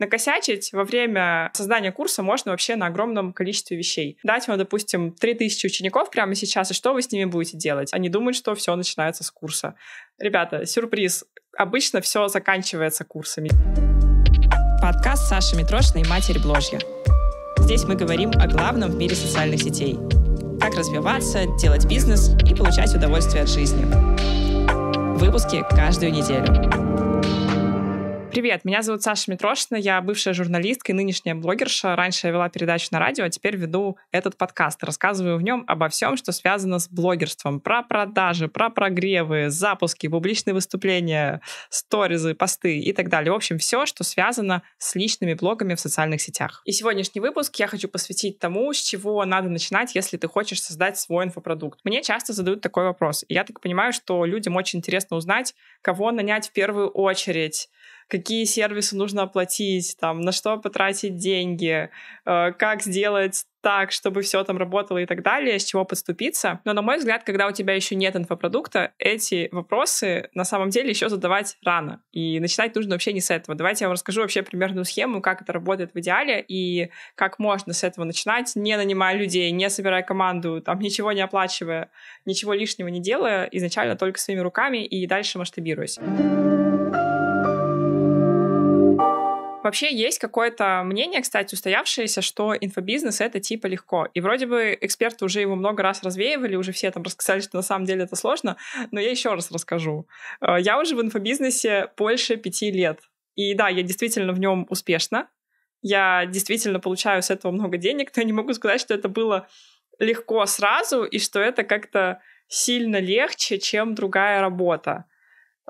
Накосячить во время создания курса можно вообще на огромном количестве вещей. Дать вам, допустим, 3000 учеников прямо сейчас, и что вы с ними будете делать? Они думают, что все начинается с курса. Ребята, сюрприз. Обычно все заканчивается курсами. Подкаст Саши Митрошиной «Матерь Бложья». Здесь мы говорим о главном в мире социальных сетей. Как развиваться, делать бизнес и получать удовольствие от жизни. Выпуски каждую неделю. Привет, меня зовут Саша Митрошина, я бывшая журналистка и нынешняя блогерша. Раньше я вела передачу на радио, а теперь веду этот подкаст. Рассказываю в нем обо всем, что связано с блогерством. Про продажи, про прогревы, запуски, публичные выступления, сторизы, посты и так далее. В общем, все, что связано с личными блогами в социальных сетях. И сегодняшний выпуск я хочу посвятить тому, с чего надо начинать, если ты хочешь создать свой инфопродукт. Мне часто задают такой вопрос. И я так понимаю, что людям очень интересно узнать, кого нанять в первую очередь, какие сервисы нужно оплатить, там, на что потратить деньги, э, как сделать так, чтобы все там работало и так далее, с чего подступиться. Но, на мой взгляд, когда у тебя еще нет инфопродукта, эти вопросы на самом деле еще задавать рано. И начинать нужно вообще не с этого. Давайте я вам расскажу вообще примерную схему, как это работает в идеале и как можно с этого начинать, не нанимая людей, не собирая команду, там ничего не оплачивая, ничего лишнего не делая, изначально только своими руками и дальше масштабируясь. Вообще есть какое-то мнение, кстати, устоявшееся, что инфобизнес — это типа легко. И вроде бы эксперты уже его много раз развеивали, уже все там рассказали, что на самом деле это сложно, но я еще раз расскажу. Э, я уже в инфобизнесе больше пяти лет. И да, я действительно в нем успешна. Я действительно получаю с этого много денег, но я не могу сказать, что это было легко сразу и что это как-то сильно легче, чем другая работа.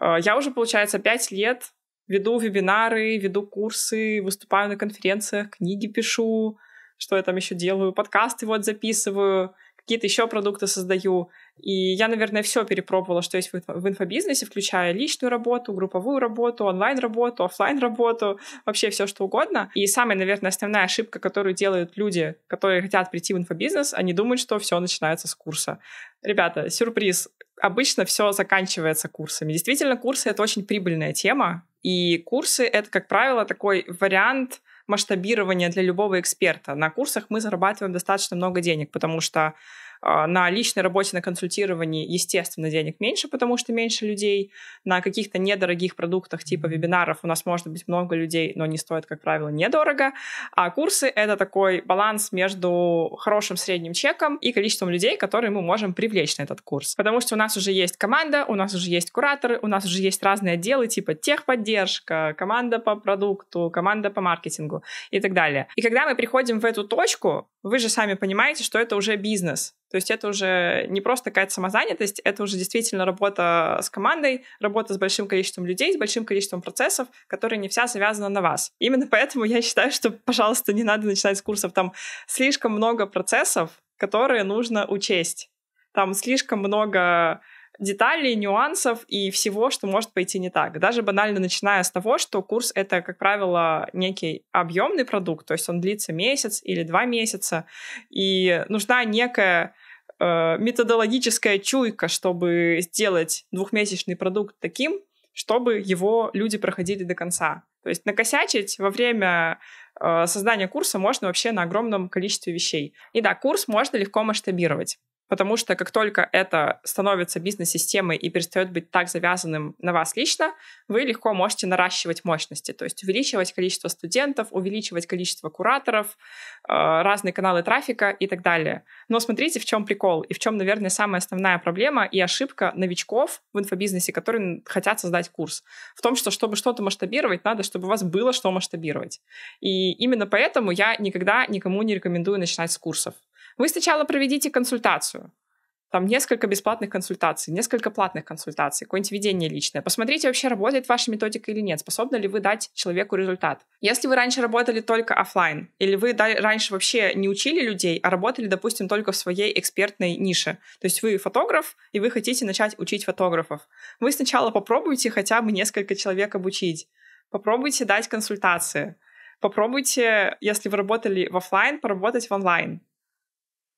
Э, я уже, получается, пять лет веду вебинары, веду курсы, выступаю на конференциях, книги пишу, что я там еще делаю, подкасты вот записываю, какие-то еще продукты создаю. И я, наверное, все перепробовала, что есть в инфобизнесе, включая личную работу, групповую работу, онлайн-работу, офлайн-работу, вообще все что угодно. И самая, наверное, основная ошибка, которую делают люди, которые хотят прийти в инфобизнес, они думают, что все начинается с курса. Ребята, сюрприз обычно все заканчивается курсами. Действительно, курсы — это очень прибыльная тема, и курсы — это, как правило, такой вариант масштабирования для любого эксперта. На курсах мы зарабатываем достаточно много денег, потому что а, на личной работе, на консультировании, естественно, денег меньше, потому что меньше людей. На каких-то недорогих продуктах типа вебинаров у нас может быть много людей, но не стоит, как правило, недорого. А курсы — это такой баланс между хорошим средним чеком и количеством людей, которые мы можем привлечь на этот курс. Потому что у нас уже есть команда, у нас уже есть кураторы, у нас уже есть разные отделы типа техподдержка, команда по продукту, команда по маркетингу и так далее. И когда мы приходим в эту точку, вы же сами понимаете, что это уже бизнес. То есть это уже не просто какая-то самозанятость, это уже действительно работа с командой, работа с большим количеством людей, с большим количеством процессов, которые не вся завязана на вас. Именно поэтому я считаю, что, пожалуйста, не надо начинать с курсов. Там слишком много процессов, которые нужно учесть. Там слишком много деталей, нюансов и всего, что может пойти не так. Даже банально начиная с того, что курс — это, как правило, некий объемный продукт, то есть он длится месяц или два месяца, и нужна некая э, методологическая чуйка, чтобы сделать двухмесячный продукт таким, чтобы его люди проходили до конца. То есть накосячить во время э, создания курса можно вообще на огромном количестве вещей. И да, курс можно легко масштабировать. Потому что как только это становится бизнес-системой и перестает быть так завязанным на вас лично, вы легко можете наращивать мощности, то есть увеличивать количество студентов, увеличивать количество кураторов, э, разные каналы трафика и так далее. Но смотрите, в чем прикол и в чем, наверное, самая основная проблема и ошибка новичков в инфобизнесе, которые хотят создать курс. В том, что чтобы что-то масштабировать, надо, чтобы у вас было что масштабировать. И именно поэтому я никогда никому не рекомендую начинать с курсов. Вы сначала проведите консультацию. Там несколько бесплатных консультаций, несколько платных консультаций, какое-нибудь ведение личное. Посмотрите, вообще работает ваша методика или нет, способны ли вы дать человеку результат. Если вы раньше работали только офлайн, или вы раньше вообще не учили людей, а работали, допустим, только в своей экспертной нише, то есть вы фотограф, и вы хотите начать учить фотографов, вы сначала попробуйте хотя бы несколько человек обучить, попробуйте дать консультации, попробуйте, если вы работали в офлайн, поработать в онлайн.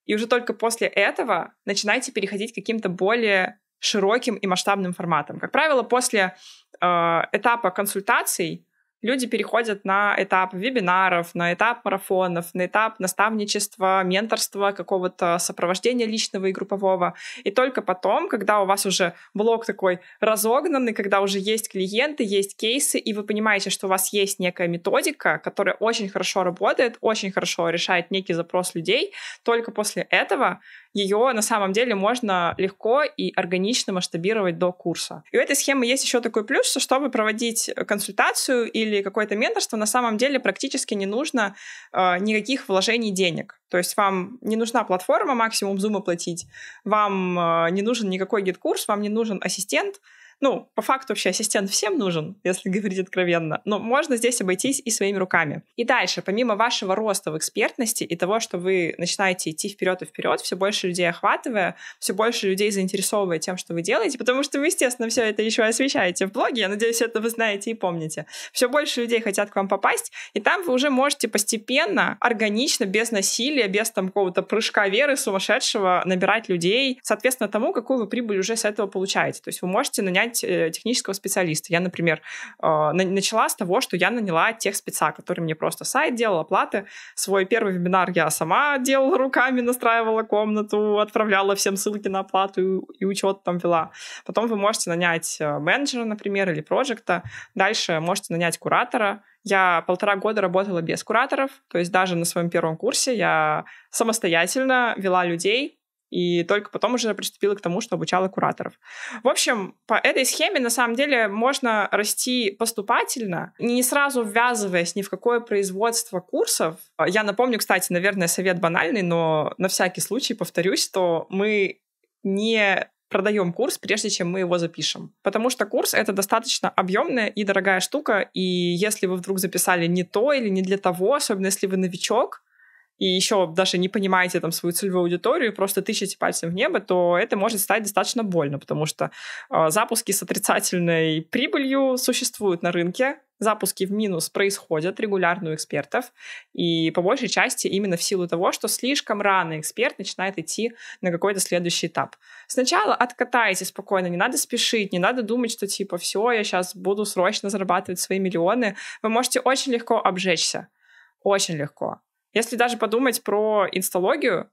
И уже только после этого начинайте переходить к каким-то более широким и масштабным форматам. Как правило, после э, этапа консультаций люди переходят на этап вебинаров, на этап марафонов, на этап наставничества, менторства, какого-то сопровождения личного и группового. И только потом, когда у вас уже блок такой разогнанный, когда уже есть клиенты, есть кейсы, и вы понимаете, что у вас есть некая методика, которая очень хорошо работает, очень хорошо решает некий запрос людей, только после этого ее на самом деле можно легко и органично масштабировать до курса. И у этой схемы есть еще такой плюс, что чтобы проводить консультацию или какое-то менторство, на самом деле практически не нужно э, никаких вложений денег. То есть вам не нужна платформа, максимум зумы платить, вам э, не нужен никакой гид-курс, вам не нужен ассистент, ну, по факту вообще ассистент всем нужен, если говорить откровенно, но можно здесь обойтись и своими руками. И дальше, помимо вашего роста в экспертности и того, что вы начинаете идти вперед и вперед, все больше людей охватывая, все больше людей заинтересовывая тем, что вы делаете, потому что вы, естественно, все это еще освещаете в блоге, я надеюсь, это вы знаете и помните. Все больше людей хотят к вам попасть, и там вы уже можете постепенно, органично, без насилия, без там какого-то прыжка веры сумасшедшего набирать людей, соответственно тому, какую вы прибыль уже с этого получаете. То есть вы можете нанять нанять э, технического специалиста. Я, например, а, начала с того, что я наняла тех спеца, который мне просто сайт делал, оплаты. Свой первый вебинар я сама делала руками, настраивала комнату, отправляла всем ссылки на оплату и учет там вела. Потом вы можете нанять э, менеджера, например, или проекта. Дальше можете нанять куратора, я полтора года работала без кураторов, то есть даже на своем первом курсе я самостоятельно вела людей, и только потом уже приступила к тому, что обучала кураторов. В общем, по этой схеме на самом деле можно расти поступательно, не сразу ввязываясь ни в какое производство курсов. Я напомню, кстати, наверное, совет банальный, но на всякий случай повторюсь, что мы не продаем курс, прежде чем мы его запишем. Потому что курс — это достаточно объемная и дорогая штука, и если вы вдруг записали не то или не для того, особенно если вы новичок, и еще даже не понимаете там свою целевую аудиторию, просто тычете пальцем в небо, то это может стать достаточно больно, потому что э, запуски с отрицательной прибылью существуют на рынке, запуски в минус происходят регулярно у экспертов, и по большей части именно в силу того, что слишком рано эксперт начинает идти на какой-то следующий этап. Сначала откатайте спокойно, не надо спешить, не надо думать, что типа все, я сейчас буду срочно зарабатывать свои миллионы. Вы можете очень легко обжечься, очень легко. Если даже подумать про инсталогию,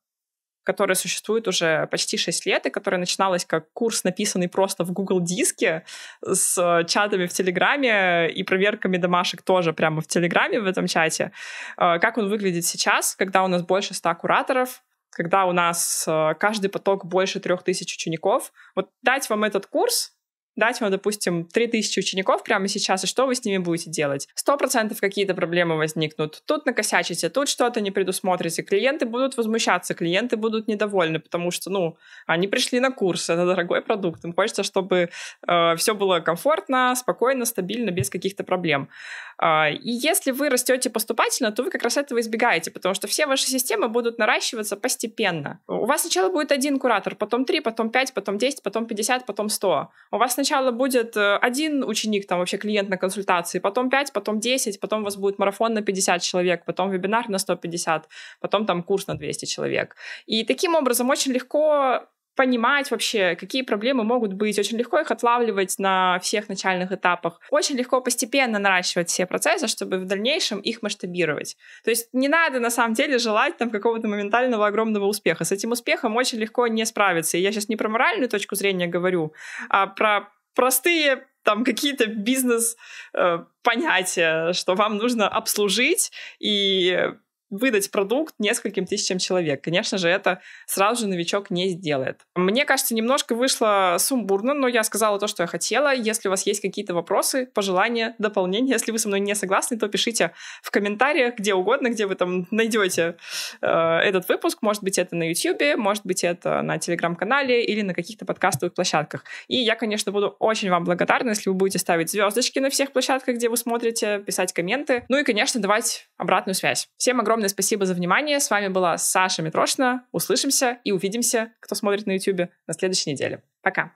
которая существует уже почти 6 лет и которая начиналась как курс, написанный просто в Google Диске с э, чатами в Телеграме и проверками домашек тоже прямо в Телеграме в этом чате. Э, как он выглядит сейчас, когда у нас больше 100 кураторов, когда у нас э, каждый поток больше 3000 учеников. Вот дать вам этот курс, дать ему, допустим, 3000 учеников прямо сейчас, и что вы с ними будете делать? 100% какие-то проблемы возникнут. Тут накосячите, тут что-то не предусмотрите. Клиенты будут возмущаться, клиенты будут недовольны, потому что, ну, они пришли на курс, это дорогой продукт, им хочется, чтобы э, все было комфортно, спокойно, стабильно, без каких-то проблем. Э, и если вы растете поступательно, то вы как раз этого избегаете, потому что все ваши системы будут наращиваться постепенно. У вас сначала будет один куратор, потом три, потом пять, потом десять, потом пятьдесят, потом сто. У вас сначала сначала будет э, один ученик, там вообще клиент на консультации, потом 5, потом 10, потом у вас будет марафон на 50 человек, потом вебинар на 150, потом там курс на 200 человек. И таким образом очень легко понимать вообще, какие проблемы могут быть. Очень легко их отлавливать на всех начальных этапах. Очень легко постепенно наращивать все процессы, чтобы в дальнейшем их масштабировать. То есть не надо на самом деле желать там какого-то моментального огромного успеха. С этим успехом очень легко не справиться. И я сейчас не про моральную точку зрения говорю, а про простые там какие-то бизнес-понятия, э, что вам нужно обслужить и выдать продукт нескольким тысячам человек. Конечно же, это сразу же новичок не сделает. Мне кажется, немножко вышло сумбурно, но я сказала то, что я хотела. Если у вас есть какие-то вопросы, пожелания, дополнения, если вы со мной не согласны, то пишите в комментариях где угодно, где вы там найдете э, этот выпуск. Может быть, это на YouTube, может быть, это на телеграм-канале или на каких-то подкастовых площадках. И я, конечно, буду очень вам благодарна, если вы будете ставить звездочки на всех площадках, где вы смотрите, писать комменты. Ну и, конечно, давать обратную связь. Всем огромное огромное спасибо за внимание. С вами была Саша Митрошина. Услышимся и увидимся, кто смотрит на YouTube, на следующей неделе. Пока!